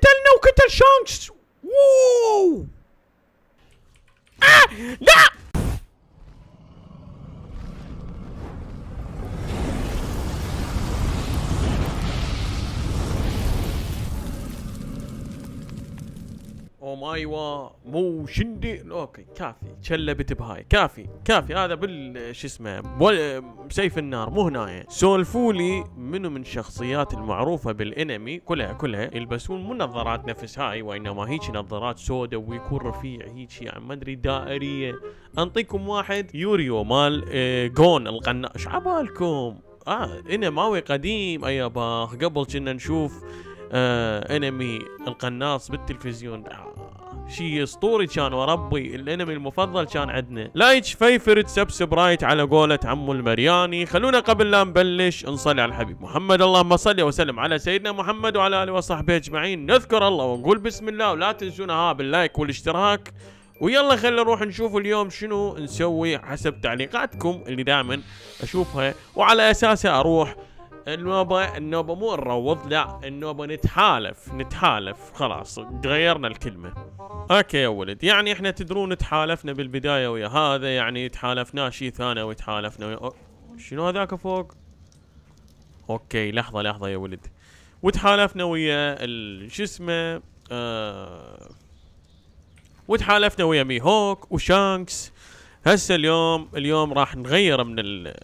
le não, Kittel chance! Wouh Ah! وا مو شندي اوكي كافي تشلبت بهاي كافي كافي هذا بال شو اسمه بسيف النار مو هنايا سولفوا لي منو من الشخصيات المعروفه بالانمي كلها كلها يلبسون مو نظارات نفس هاي وانما هيك نظارات سوداء ويكون رفيع هيك يعني ما ادري دائريه انطيكم واحد يوريو مال اه جون القناص ايش عبالكم اه انماوي قديم ايا باخ قبل كنا نشوف آه انمي القناص بالتلفزيون آه شي اسطوري كان وربي الانمي المفضل كان عندنا لايك فيفرت سبسبرايت على قولة عمو المرياني خلونا قبل لا نبلش نصلي على الحبيب محمد اللهم صل وسلم على سيدنا محمد وعلى اله وصحبه اجمعين نذكر الله ونقول بسم الله ولا تنسونا ها باللايك والاشتراك ويلا خلينا نروح نشوف اليوم شنو نسوي حسب تعليقاتكم اللي دائما اشوفها وعلى اساسها اروح النوبة النوبة مو نروض لا النوبة نتحالف نتحالف خلاص غيرنا الكلمة اوكي يا ولد يعني احنا تدرون تحالفنا بالبداية ويا هذا يعني تحالفنا شي ثاني وتحالفنا ويا شنو هذاك فوق اوكي لحظة لحظة يا ولد وتحالفنا ويا شو اسمه آه وتحالفنا ويا ميهوك وشانكس هسه اليوم اليوم راح نغير من ال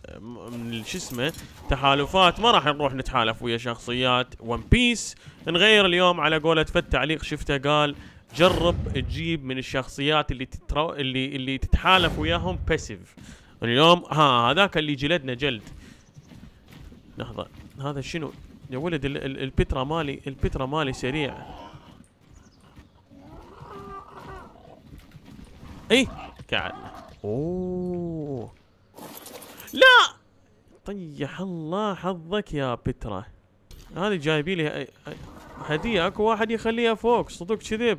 من شو اسمه تحالفات ما راح نروح نتحالف ويا شخصيات ون بيس نغير اليوم على قولة فت تعليق شفته قال جرب تجيب من الشخصيات اللي تترو اللي اللي تتحالف وياهم باسيف اليوم ها هذاك اللي جلدنا جلد لحظه هذا شنو يا ولد البترا مالي البترا مالي سريع اي قاعد اوه لا طيح الله حظك يا بترا هذه جايبي لي هديه اكو واحد يخليها فوق صدق كذب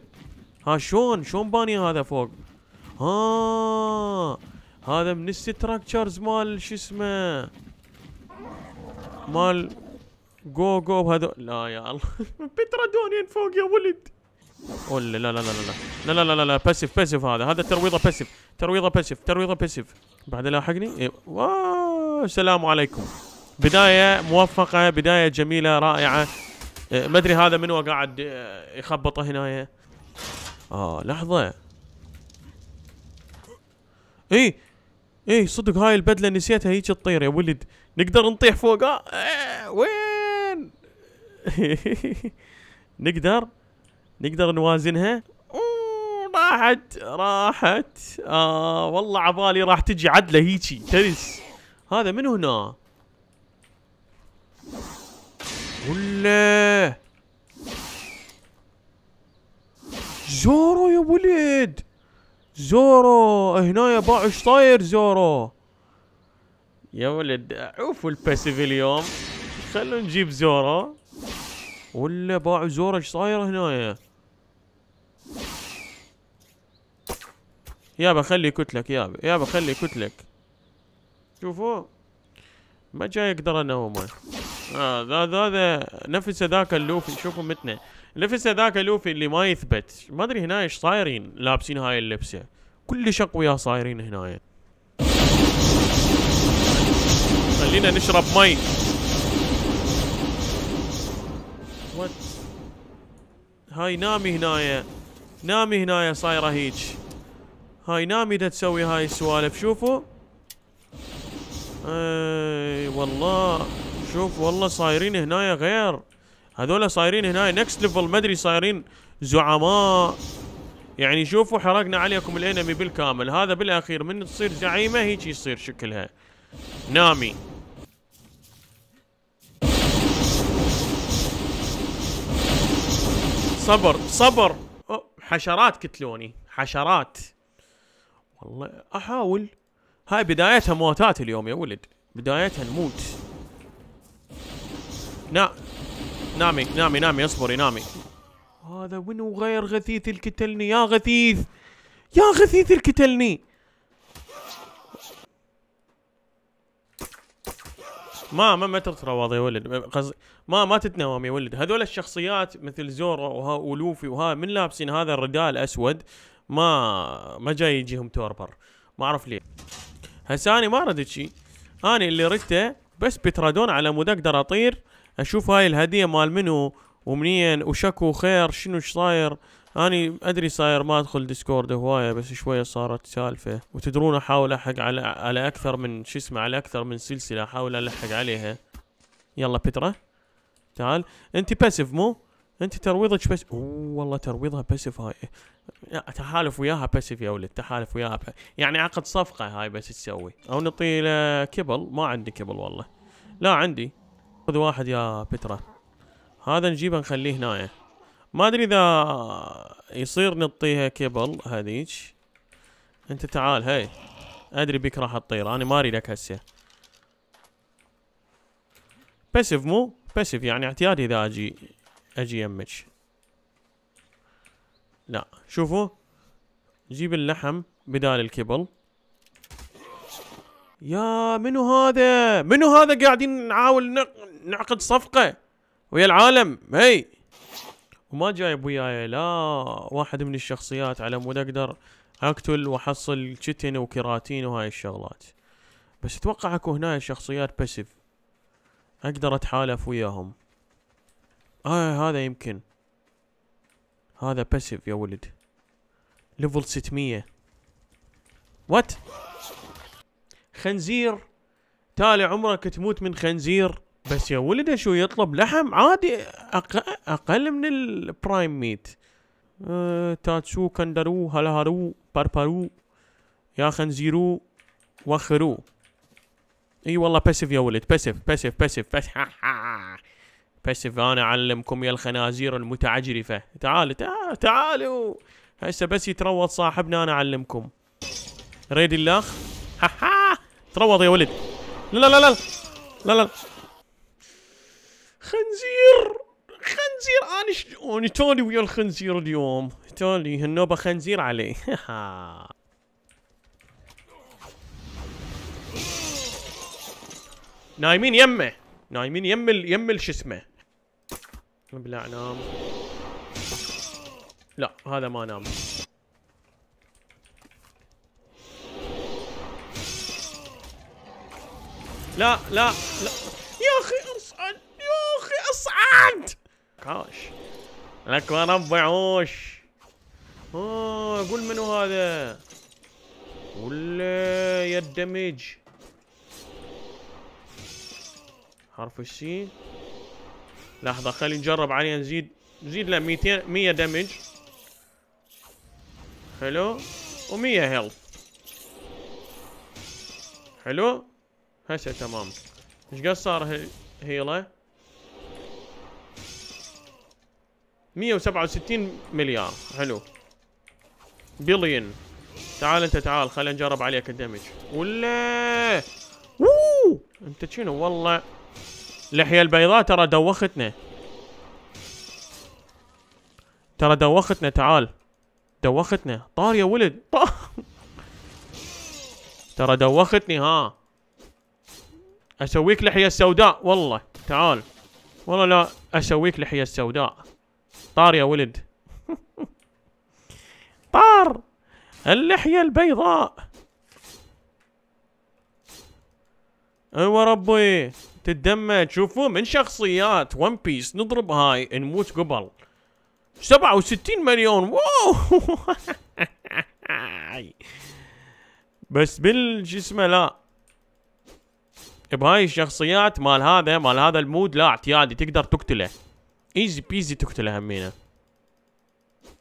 ها شلون شلون باني هذا فوق ها هذا من الستراكشرز مال شو اسمه مال جو جو هذا لا يا الله بترا دونين فوق يا ولد ولا لا لا لا لا لا لا لا لا لا لا باسيف باسيف هذا هذا ترويضه باسيف ترويضه باسيف ترويضه باسيف بعد لاحقني إيه. واو السلام عليكم بدايه موفقه بدايه جميله رائعه إيه، ما ادري هذا من هو قاعد إيه، يخبطه هنايا اه لحظه اي اي صدق هاي البدله نسيتها هيك تطير يا ولد نقدر نطيح فوقها آه. وين نقدر نقدر نوازنها راحت راحت آه والله عبالي راح تجي عدله هيجي ترس هذا من هنا ولا زورو يا ولد زورو هنا يا باع ايش طاير زورو يا ولد عوفوا الباسيف اليوم خلونا نجيب زورو ولا باع زورو ايش طاير هنايا يابا خلي يا يابا يابا خلي كتلك شوفوا ما جاي اقدر انومه هذا آه هذا نفس هذاك اللوفي شوفوا متنا نفس هذاك اللوفي اللي ما يثبت ما ادري هنا ايش صايرين لابسين هاي اللبسه كلش اقوياء صايرين هنا خلينا نشرب مي هاي نامي هنايا نامي هنايا صايره هيج هاي نامي دا تسوي هاي السوالف شوفوا اي والله شوف والله صايرين هنايا غير هذولا صايرين هنايا نكست ليفل ما ادري صايرين زعماء يعني شوفوا حرقنا عليكم الانمي بالكامل هذا بالاخير من تصير زعيمه هيك يصير شكلها نامي صبر صبر حشرات كتلوني حشرات والله احاول هاي بدايتها موتات اليوم يا ولد بدايتها نموت نا نامي نامي نامي اصبري نامي هذا وينو غير غثيث الكتلني يا غثيث يا غثيث الكتلني ما ما ما تتروض يا ولد قصدي ما ما تتنوم يا ولد هذول الشخصيات مثل زورو ولوفي وها من لابسين هذا الرداء الاسود ما ما جاي يجيهم توربر ما اعرف ليه هسه انا ما ردت شيء انا اللي ردته بس بترادون على مود اقدر اطير اشوف هاي الهديه مال منو ومنين وشكو خير شنو ايش صاير اني ادري صاير ما ادخل ديسكورد هوايه بس شويه صارت سالفه وتدرون احاول الحق على على اكثر من شو اسمه على اكثر من سلسله احاول الحق عليها يلا بترا تعال انت باسف مو انت ترويضك بس والله ترويضها باسيف هاي تحالف وياها باسيف يا ولد تحالف وياها بس. يعني عقد صفقه هاي بس تسوي او نعطي له كبل ما عندي كبل والله لا عندي خذ واحد يا بترا هذا نجيبه نخليه هنايا ما ادري اذا يصير نعطيها كبل هذيك انت تعال هاي ادري بك راح تطير انا ما اريدك هسه باسيف مو باسيف يعني اعتيادي اذا اجي اجي يمك لا شوفوا جيب اللحم بدال الكبل يا منو هذا منو هذا قاعدين نعاول نعقد صفقة ويا العالم هي وما جايب وياي لا واحد من الشخصيات على مود اقدر اقتل واحصل شتن وكراتين وهاي الشغلات بس اتوقع اكو هنا شخصيات باسيف اقدر اتحالف وياهم آه هذا يمكن هذا باسيف يا ولد ليفل 600 وات خنزير تالي عمرك تموت من خنزير بس يا ولد شو يطلب لحم عادي أق... اقل من البرايم ميت أه... تاتسو كندرو هلهرو بربرو يا خنزيرو وخرو اي والله باسف يا ولد باسف باسف باسف باسيف. بس انا اعلمكم يا الخنازير المتعجرفه تعالوا تعالوا هسه بس يتروض صاحبنا انا اعلمكم ريد الاخ ها ها تروض يا ولد لا لا لا لا لا خنزير خنزير انا شلون توني ويا الخنزير اليوم توني هالنوبه خنزير عليه نايمين يمه نايمين يم ال يم شو اسمه بالله نام لا هذا ما نام لا لا لا يا اخي اصعد يا اخي اصعد كاش لك ربع عوش اه قول منو هذا ولا يدمج حرف السين لحظة خلي نجرب عليه نزيد نزيد له 200 100 دمج حلو و100 هيلث حلو هسه تمام ايش قد صار هيله 167 مليار حلو بليون تعال انت تعال خلينا نجرب عليك الدمج ولا اوه انت شنو والله اللحية البيضاء ترى دوختنا ترى دوختنا تعال دوختنا طار يا ولد ترى دوختني ها اسويك لحية السوداء والله تعال والله لا اسويك لحية السوداء طار يا ولد طار اللحية البيضاء ايوه ربي الدم تشوفوا من شخصيات ون بيس نضرب هاي نموت قبل 67 مليون واو بس بالجسم لا بهاي الشخصيات مال هذا مال هذا المود لا اعتيادي تقدر تقتله ايزي بيزي تقتله همينه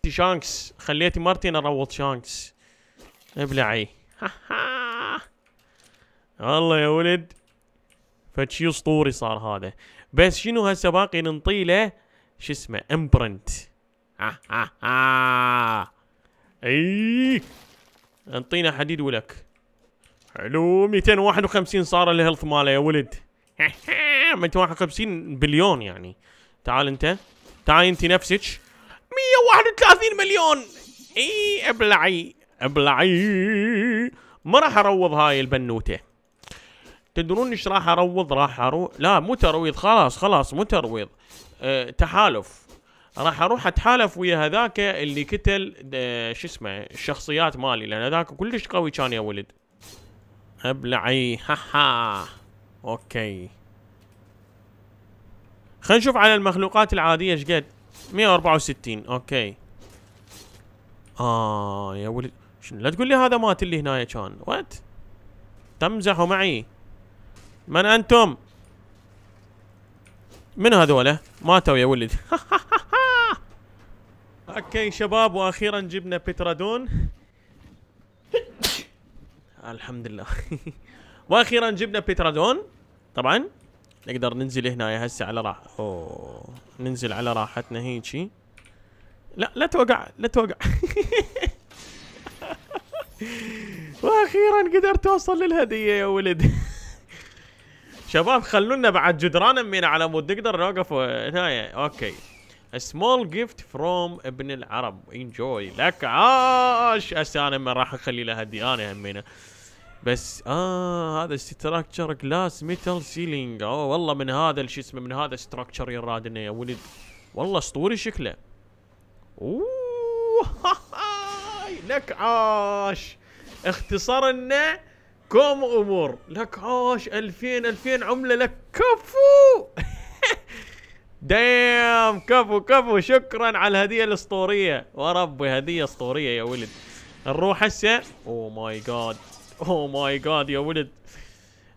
شانكس خليتي مرتين اروض شانكس ابلعي والله يا ولد فشي اسطوري صار هذا بس شنو هسه باقي ننطي له شو اسمه امبرنت ها ها ها اي انطينا حديد ولك حلو 251 صار الهيلث ماله يا ولد 251 بليون يعني تعال انت تعال انت نفسك 131 مليون اي ابلعي ابلعي ما راح اروض هاي البنوته تدرون ايش راح اروض راح اروح لا مو ترويض خلاص خلاص مو ترويض أه تحالف راح اروح اتحالف ويا هذاك اللي قتل أه شو اسمه الشخصيات مالي لان هذاك كلش قوي كان يا ولد ابلعي ها اوكي خلينا نشوف على المخلوقات العاديه ايش قد 164 اوكي اه يا ولد لا تقول لي هذا مات اللي هنايا كان وات تمزحوا معي من انتم؟ من هذولا؟ ماتوا يا ولد اوكي شباب واخيرا جبنا بترادون الحمد لله واخيرا جبنا بترادون طبعا نقدر ننزل هنا هسه على راح اوه ننزل على راحتنا هيجي لا لا توقع لا توقع واخيرا قدرت اوصل للهدية يا ولد شباب خلونا بعد جدران من على مود نقدر نوقف هنايا اوكي سمول جيفت فروم ابن العرب انجوي لك عاش هسه انا راح اخلي له هديانه همينه بس اه هذا ستراكشر جلاس ميتال سيلينج اوه والله من هذا شو اسمه من هذا ستراكشر ينرادنا يا ولد والله اسطوري شكله اوه لك عاش اختصرنا كم امور لك عاش 2000 2000 عمله لك كفو دايم كفو كفو شكرا على الهديه الاسطوريه وربي هديه اسطوريه يا ولد نروح هسه اوه ماي جاد اوه ماي جاد يا ولد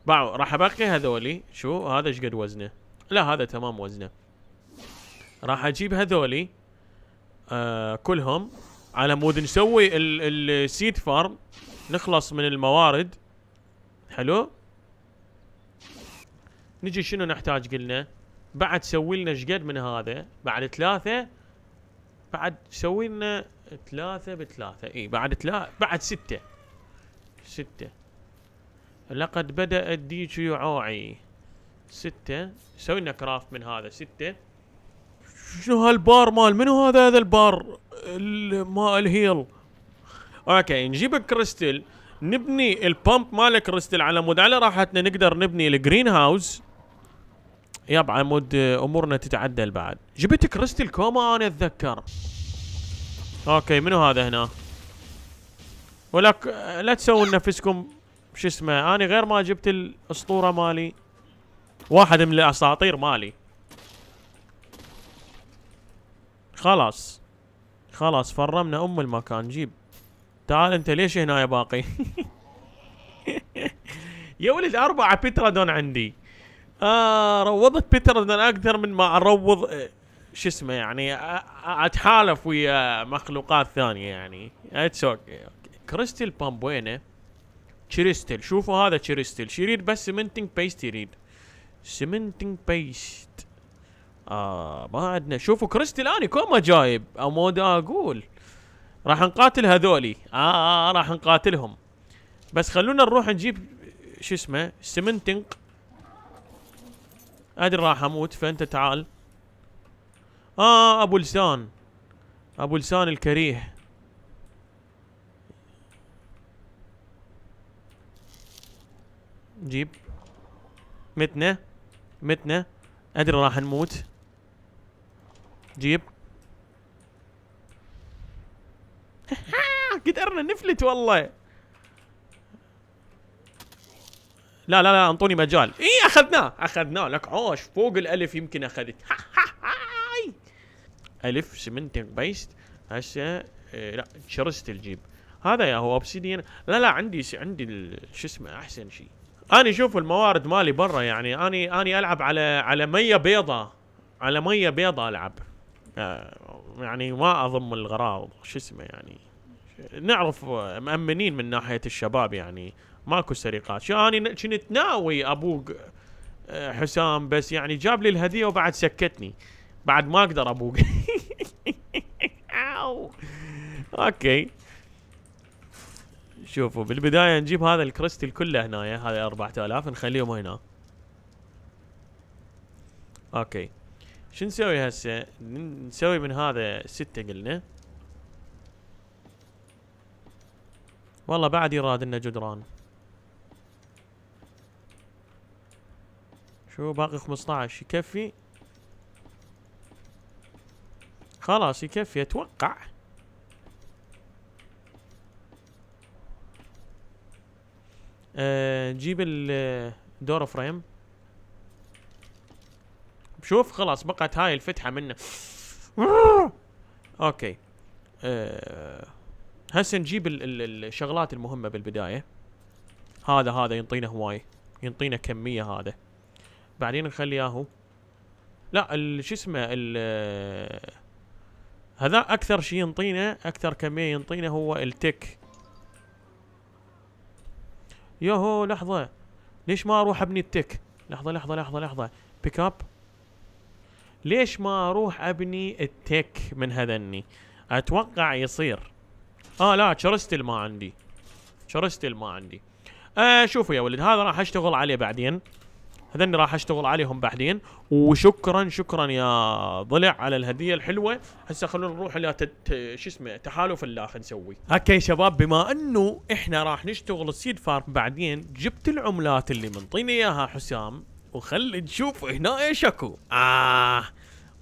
باعوا راح ابقي هذولي شو هذا ايش قد وزنه لا هذا تمام وزنه راح اجيب هذولي آه كلهم على مود نسوي السيد فارم نخلص من الموارد حلو نجي شنو نحتاج قلنا بعد سوي لنا شقد من هذا بعد ثلاثة بعد سوي لنا ثلاثة بثلاثة اي بعد ثلاثة بعد ستة ستة لقد بدأ الديك يعوعي ستة سوي لنا كرافت من هذا ستة شنو هالبار مال منو هذا هذا البار مال الهيل اوكي نجيب الكريستل نبني البامب مال كريستل على مود على راحتنا نقدر نبني الجرين هاوس يابا على مود امورنا تتعدل بعد جبت كريستل كوما انا اتذكر اوكي منو هذا هنا ولك لا تسوون نفسكم شو اسمه انا غير ما جبت الاسطوره مالي واحد من الاساطير مالي خلاص خلاص فرمنا ام المكان جيب تعال انت ليش هنا باقي يا ولد اربعه بيترادون عندي آه روضت بيترادون اكثر من ما اروض آه، شو اسمه يعني اتحالف ويا مخلوقات ثانيه يعني اتس اوكي كريستال بامبوينا تشريستل شوفوا هذا شو يريد بس سمنتنج بيست يريد سمنتنج بيست آه ما عندنا شوفوا كريستال اني كوما جايب او مو اقول راح نقاتل هذولي آه, آه, آه راح نقاتلهم بس خلونا نروح نجيب شو اسمه سمنتنج ادري راح اموت فانت تعال اه ابو لسان ابو لسان الكريه جيب متنا متنا ادري راح نموت جيب نفلت والله لا لا لا انطوني مجال اي اخذناه اخذناه لك عوش فوق الالف يمكن اخذت الف سمنتك بيست هسه إيه، لا شرست الجيب هذا يا هو اوبسيديان لا لا عندي عندي شو اسمه احسن شيء انا شوف الموارد مالي برا يعني اني اني العب على على ميه بيضاء على ميه بيضاء العب آه، يعني ما اضم الغراض شو اسمه يعني نعرف آه، مأمنين من ناحيه الشباب يعني ماكو سرقات شاني كنت ناوي ابوق آه، حسام بس يعني جاب لي الهديه وبعد سكتني بعد ما اقدر ابوق اوكي شوفوا بالبدايه نجيب هذا الكريستل كله هنايا هذا 4000 نخليهم هنا اوكي شو نسوي هسه نسوي من هذا ستة قلنا والله بعد يراد لنا جدران شو باقي 15 يكفي خلاص يكفي اتوقع أه نجيب الدور فريم شوف خلاص بقت هاي الفتحه منه اوكي أه هسه نجيب ال ال الشغلات المهمه بالبدايه هذا هذا ينطينا هواي ينطينا كميه هذا بعدين نخلي ياهو لا شو اسمه هذا اكثر شيء ينطينا اكثر كميه ينطينا هو التك يوهو لحظه ليش ما اروح ابني التك لحظه لحظه لحظه لحظه بيك اب ليش ما اروح ابني التك من هذني اتوقع يصير اه لا تشرستل ما عندي تشرستل ما عندي آه شوفوا يا ولد هذا راح اشتغل عليه بعدين هذني راح اشتغل عليهم بعدين وشكرا شكرا يا ضلع على الهديه الحلوه هسه خلونا نروح الى شو اسمه تحالف اللاخ نسوي اوكي شباب بما انه احنا راح نشتغل السيد فارم بعدين جبت العملات اللي منطيني اياها حسام وخلي نشوف هنا ايش اكو اه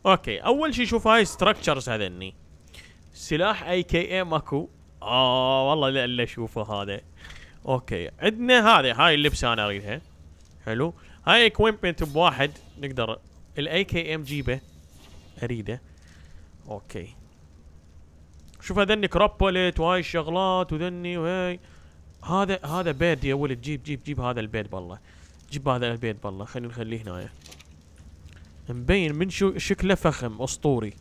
اوكي اول شيء شوف هاي ستراكشرز هذني سلاح اي كي ام اكو اه والله لا الا اشوفه هذا اوكي عندنا هذه هاي اللبسه انا اريدها حلو هاي اكويبمنت بواحد نقدر الاي كي ام جيبه اريده اوكي شوف هذني كروبوليت وهاي الشغلات وذني وهاي هذا هذا بيد يا ولد جيب جيب جيب هذا البيد بالله جيب هذا البيد بالله خلينا نخليه هنايا مبين من شو شكله فخم اسطوري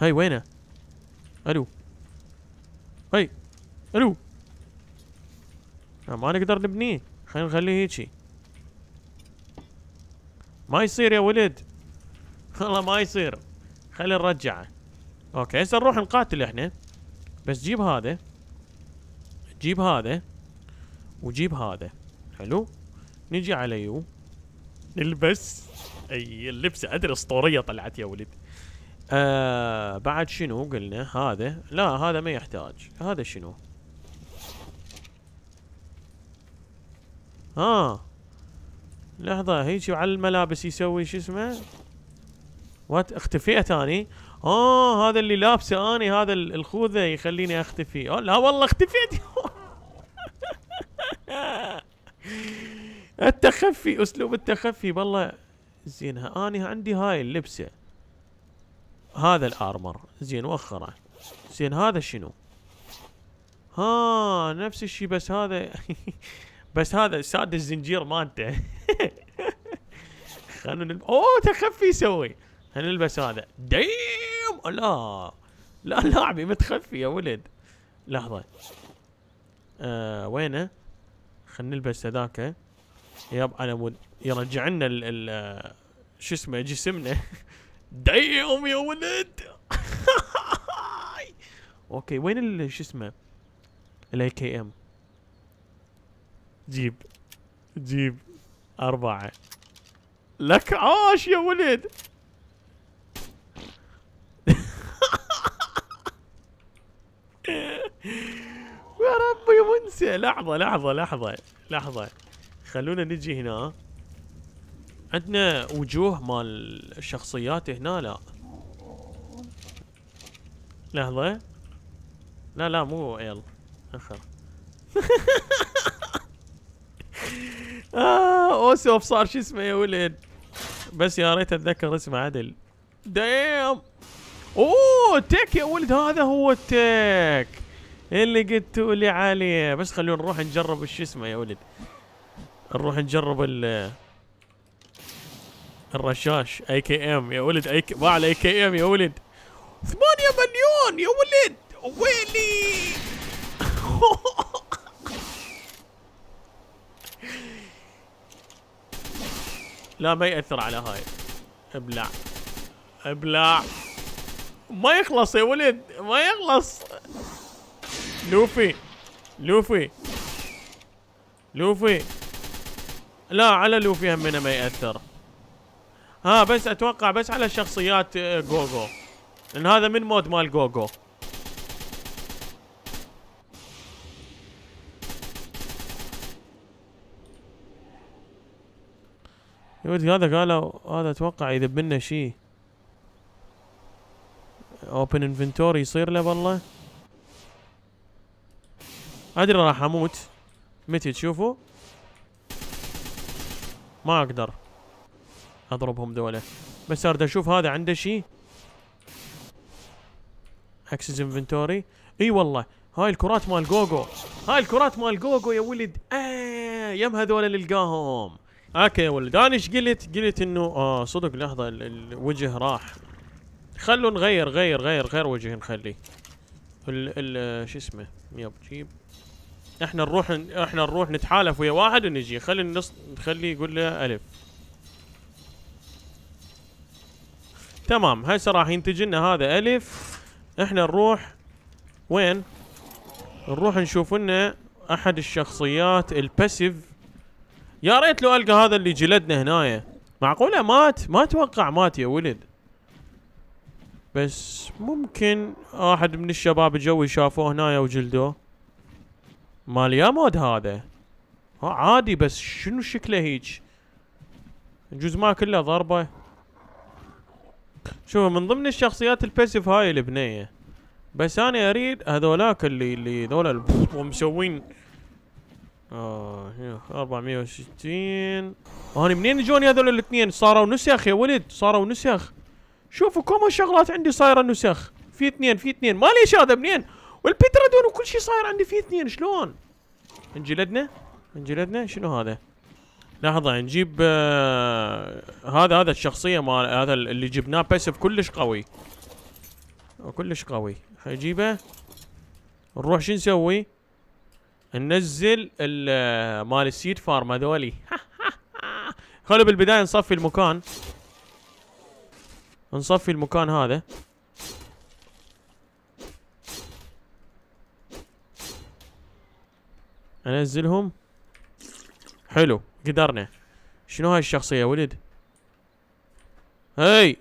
هاي وينه الو هاي الو ما نقدر نبنيه خلينا نخليه هيجي ما يصير يا ولد والله ما يصير خلينا نرجعه اوكي هسه نروح نقاتل احنا بس جيب هذا جيب هذا وجيب هذا حلو نجي على يو نلبس اي اللبسه ادري اسطوريه طلعت يا ولد آه بعد شنو قلنا هذا لا هذا ما يحتاج هذا شنو ها آه. لحظة هيجي على الملابس يسوي شو اسمه وات اختفيت اني اه هذا اللي لابسه اني هذا الخوذه يخليني اختفي أوه لا والله اختفيت التخفي اسلوب التخفي والله زين اني عندي هاي اللبسه هذا الارمر زين وخره زين هذا شنو ها نفس الشيء بس هذا بس هذا ساد الزنجير مالته خلنا نلب... اوه تخفي يسوي خلنا نلبس هذا ديم لا لا لاعبي متخفي يا ولد لحظه آه وينه خلنا نلبس هذاك يب على مود يرجع لنا شو اسمه جسمنا دايم يا ولد اوكي وين ال شو اسمه الاي كي ام جيب جيب أربعة لك عاش يا ولد يا ربي منسى لحظة لحظة لحظة لحظة خلونا نجي هنا عندنا وجوه مال الشخصيات هنا لا لحظة لا لا مو ال اخر آه اوسوف صار شو اسمه يا ولد بس يا ريت اتذكر اسمه عدل دايم اوه تك يا ولد هذا هو التك اللي قلتوا لي عليه بس خلونا نروح نجرب شو اسمه يا ولد نروح نجرب ال الرشاش اي كي ام يا ولد اي باع الاي كي ام يا ولد 8 مليون يا ولد ويلي لا ما ياثر على هاي ابلع ابلع ما يخلص يا ولد ما يخلص لوفي لوفي لوفي لا على لوفي همنا ما ياثر ها بس اتوقع بس على شخصيات آه، جوجو لان هذا من مود مال جوجو يود هذا قالوا هذا اتوقع يذب لنا شيء اوبن انفنتوري يصير له والله ادري راح اموت متى تشوفوا ما اقدر اضربهم ذولا بس ارد اشوف هذا عنده شيء اكسس انفنتوري اي والله هاي الكرات مال جوجو هاي الكرات مال جوجو يا ولد آه يم هذول نلقاهم اوكي يا ولد انا ايش قلت؟ قلت انه اه صدق لحظه الوجه راح خلوا نغير غير غير غير وجه نخليه ال ال آه، شو اسمه يب جيب احنا نروح احنا نروح نتحالف ويا واحد ونجي خلي النص نخليه يقول له الف تمام هسه راح ينتج لنا هذا الف احنا نروح وين نروح نشوف لنا احد الشخصيات الباسيف يا ريت لو القى هذا اللي جلدنا هنايا معقوله مات ما اتوقع مات يا ولد بس ممكن احد من الشباب الجوي شافوه هنايا وجلدوه مال يا مود هذا ها آه، عادي بس شنو شكله هيج جزء ما كله ضربه شوف من ضمن الشخصيات البيسف هاي البنيه بس انا اريد هذولاك اللي اللي ذولا مسوين اه 460 انا منين جوني هذول الاثنين صاروا نسخ يا ولد صاروا نسخ شوفوا كم شغلات عندي صايره نسخ في اثنين في اثنين ما ليش هذا منين والبترادون وكل شيء صاير عندي في اثنين شلون انجلدنا انجلدنا شنو هذا لحظه نجيب آه، هذا هذا الشخصيه مال هذا اللي جبناه باسف كلش قوي كلش قوي حجيبه نروح شو نسوي ننزل آه، مال السيد فارم هذولي خلوا بالبدايه نصفي المكان نصفي المكان هذا انزلهم حلو قدرنا شنو هاي الشخصية ولد هاي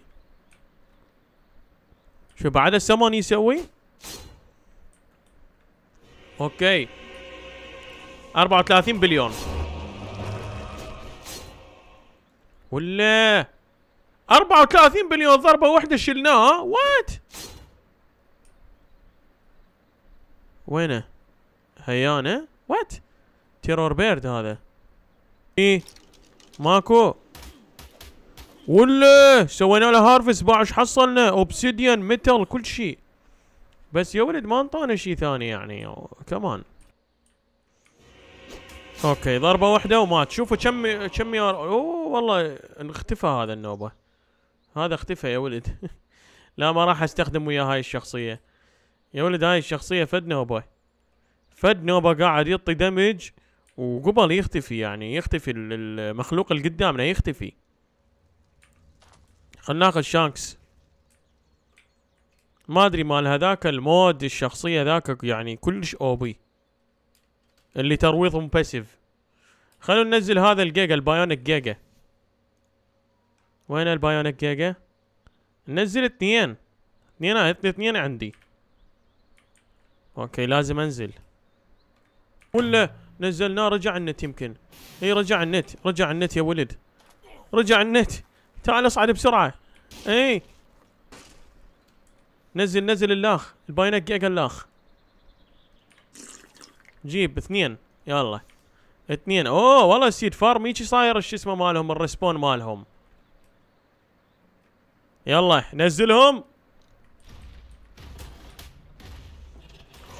شو بعد السمون يسوي اوكي 34 بليون ولا 34 بليون ضربة واحدة شلناها وات وينه هيانه وات تيرور بيرد هذا ايه ماكو ولا سوينا له هارفس باع ايش حصلنا اوبسيديان ميتال كل شيء بس يا ولد ما انطانا شيء ثاني يعني كمان اوكي ضربه واحده ومات شوفوا كم كم يار اوه والله اختفى هذا النوبه هذا اختفى يا ولد لا ما راح استخدم ويا هاي الشخصيه يا ولد هاي الشخصيه فد نوبه فد نوبه قاعد يعطي دمج وقبل يختفي يعني يختفي المخلوق اللي قدامنا يختفي خلنا ناخذ شانكس ما ادري مال هذاك المود الشخصيه ذاك يعني كلش اوبي اللي ترويضهم باسيف خلونا ننزل هذا الجيجا البايونيك جيجا وين البايونيك جيجا ننزل اثنين اثنين اثنين عندي اوكي لازم انزل ولا نزلناه رجع النت يمكن اي رجع النت رجع النت يا ولد رجع النت تعال اصعد بسرعه اي نزل نزل اللاخ الباينك جيجا اللاخ جيب اثنين يلا اثنين اوه والله سيد فارم هيجي صاير شو اسمه مالهم الريسبون مالهم يلا نزلهم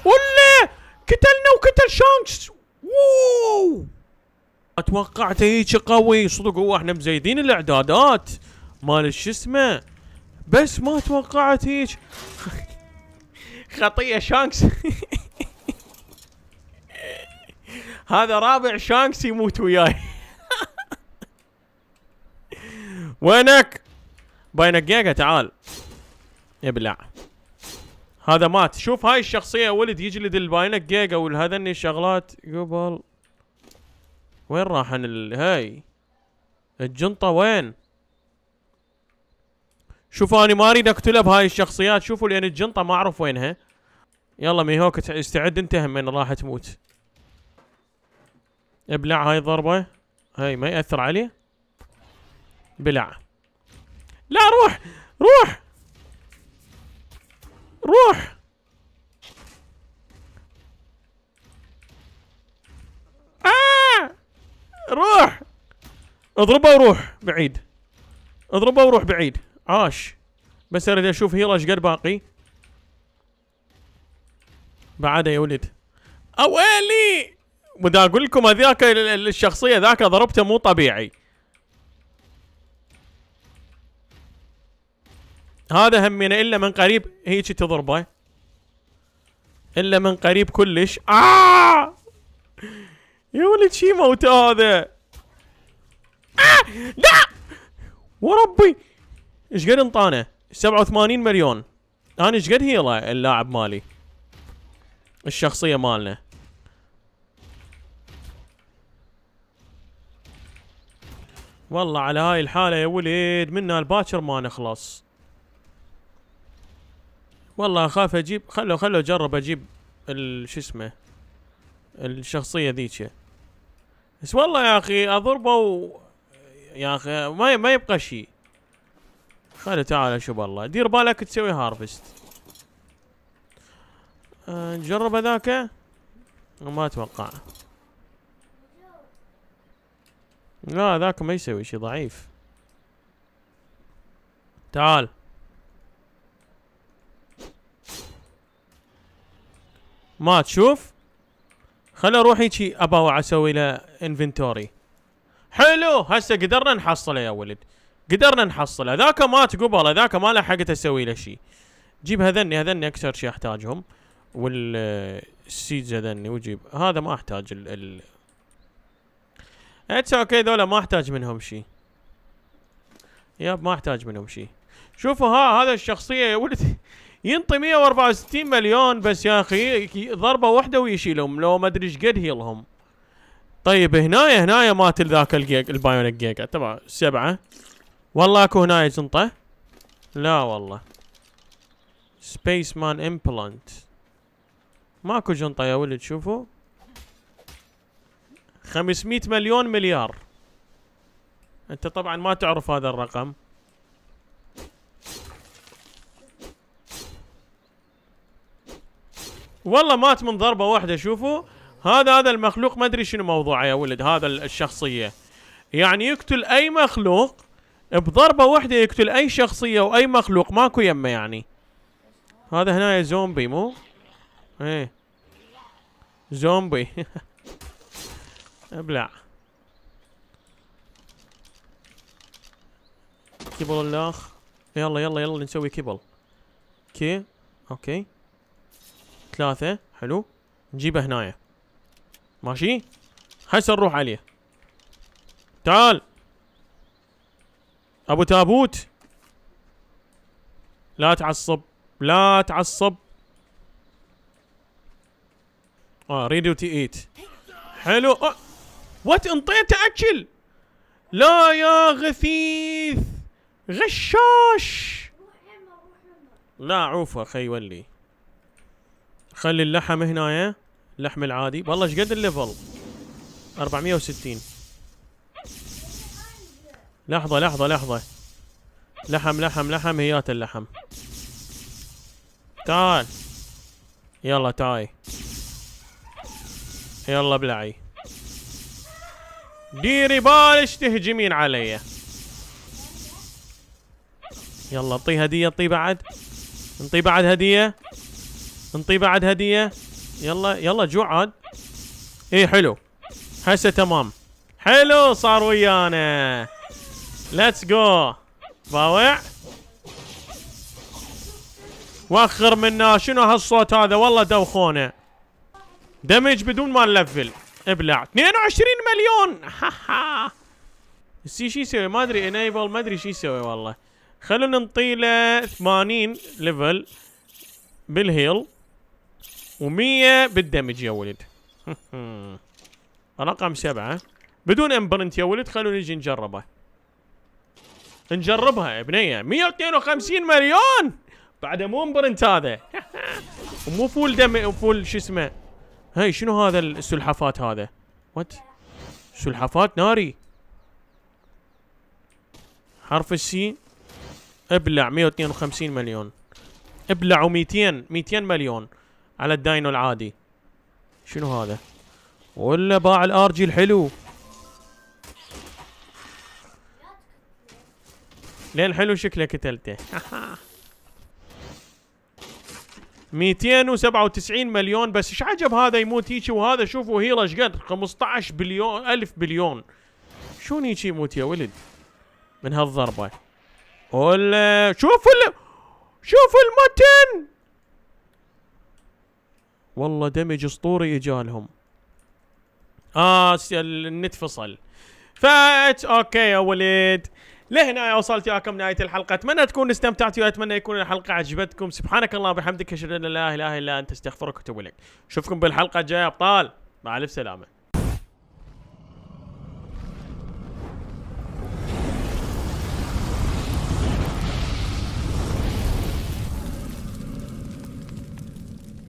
ولا قتلنا وقتل شانكس ووو اتوقعت هيك قوي صدق هو احنا مزيدين الاعدادات مال شو اسمه بس ما توقعت هيك خطيه شانكس هذا رابع شانكس يموت وياي وينك؟ باينك جيجا تعال ابلع هذا مات شوف هاي الشخصيه ولد يجلد الباينك جيجا والهذني الشغلات قبل وين راحن ال... هاي الجنطه وين شوفوا انا ما اريد اقتله بهاي الشخصيات شوفوا لان الجنطه ما اعرف وينها يلا ميهوك استعد انت من راح تموت ابلع هاي الضربه هاي ما ياثر عليه بلع لا روح روح روح آه! روح اضربه وروح بعيد اضربه وروح بعيد عاش بس اريد اشوف هيلا ايش قد باقي بعده يا ولد اويلي ودا اقول لكم هذاك الشخصيه ذاك ضربته مو طبيعي هذا همينه الا من قريب هيك تضربه الا من قريب كلش آه يا ولد شي موت هذا آه لا وربي ايش قد انطانه 87 مليون انا ايش قد هيله اللاعب مالي الشخصيه مالنا والله على هاي الحاله يا ولد منا الباكر ما نخلص والله اخاف اجيب خلو خلو اجرب اجيب شو اسمه الشخصيه ذيك بس والله يا اخي اضربه و... يا اخي ما ما يبقى شيء خلو تعال شوف الله دير بالك تسوي هارفست نجرب آه، هذاك ما اتوقع لا ذاك ما يسوي شيء ضعيف تعال ما تشوف خل اروح هيجي اباوع اسوي له انفنتوري حلو هسه قدرنا نحصله يا ولد قدرنا نحصله ذاك مات قبل ذاك ما لحقت اسوي له شيء جيب هذني هذني اكثر شيء احتاجهم والسيدز هذني وجيب هذا ما احتاج ال ال اتس اوكي ذولا ما احتاج منهم شيء ياب ما احتاج منهم شيء شوفوا ها هذا الشخصيه يا ولدي ينطي 164 مليون بس يا اخي ضربه واحده ويشيلهم لو ما ادري ايش قد هيلهم طيب هنايا هنايا مات ذاك الجيج البايونيك جيجا تبع سبعه والله اكو هنايا جنطه لا والله سبيس مان امبلانت ماكو جنطه يا ولد شوفوا 500 مليون مليار انت طبعا ما تعرف هذا الرقم والله مات من ضربه واحده شوفوا هذا هذا المخلوق ما ادري شنو موضوعه يا ولد هذا الشخصيه يعني يقتل اي مخلوق بضربه واحده يقتل اي شخصيه واي مخلوق ماكو يمه يعني هذا هنا زومبي مو ايه زومبي ابلع كبل الاخ يلا يلا يلا نسوي كبل كي اوكي ثلاثة حلو نجيبه هنايا ماشي هسه نروح عليه تعال ابو تابوت لا تعصب لا تعصب اه ريدو تي ايت حلو آه. وات انطيته اكل لا يا غثيث غشاش لا عوفه خي خلي اللحم هنايا اللحم العادي والله ايش قد الليفل 460 لحظة لحظة لحظة لحم لحم لحم هيات اللحم تعال يلا تعاي يلا بلعي ديري بالش تهجمين علي يلا انطي هدية انطي بعد انطي بعد هدية نطي بعد هديه يلا يلا جوع عاد اي حلو هسه تمام حلو صار ويانا ليتس جو باوع وخر منا شنو هالصوت هذا والله دوخونه دمج بدون ما نلفل ابلع 22 مليون ها ها السي شو يسوي ما ادري انيبل ما ادري شو يسوي والله خلونا نطيله 80 ليفل بالهيل و100 بالدمج يا ولد رقم سبعة بدون امبرنت يا ولد خلونا نجي نجربه نجربها يا بنيه 152 مليون بعده مو امبرنت هذا ومو فول دم فول شو اسمه هاي شنو هذا السلحفات هذا وات سلحفات ناري حرف السين ابلع 152 مليون ابلعوا 200 200 مليون على الداينو العادي شنو هذا ولا باع الار جي الحلو لين حلو شكله قتلته 297 مليون بس ايش عجب هذا يموت هيجي وهذا شوفوا هيلا ايش قد 15 بليون 1000 بليون شلون هيجي يموت يا ولد من هالضربة ولا شوفوا ال المتن والله دمج اسطوري اجالهم اه النت فصل فات اوكي يا وليد لهنا وصلت وياكم نهايه الحلقه اتمنى تكون استمتعتوا واتمنى يكون الحلقه عجبتكم سبحانك اللهم وبحمدك اشهد ان لا اله الا انت استغفرك واتوب اليك اشوفكم بالحلقه الجايه ابطال مع الف سلامه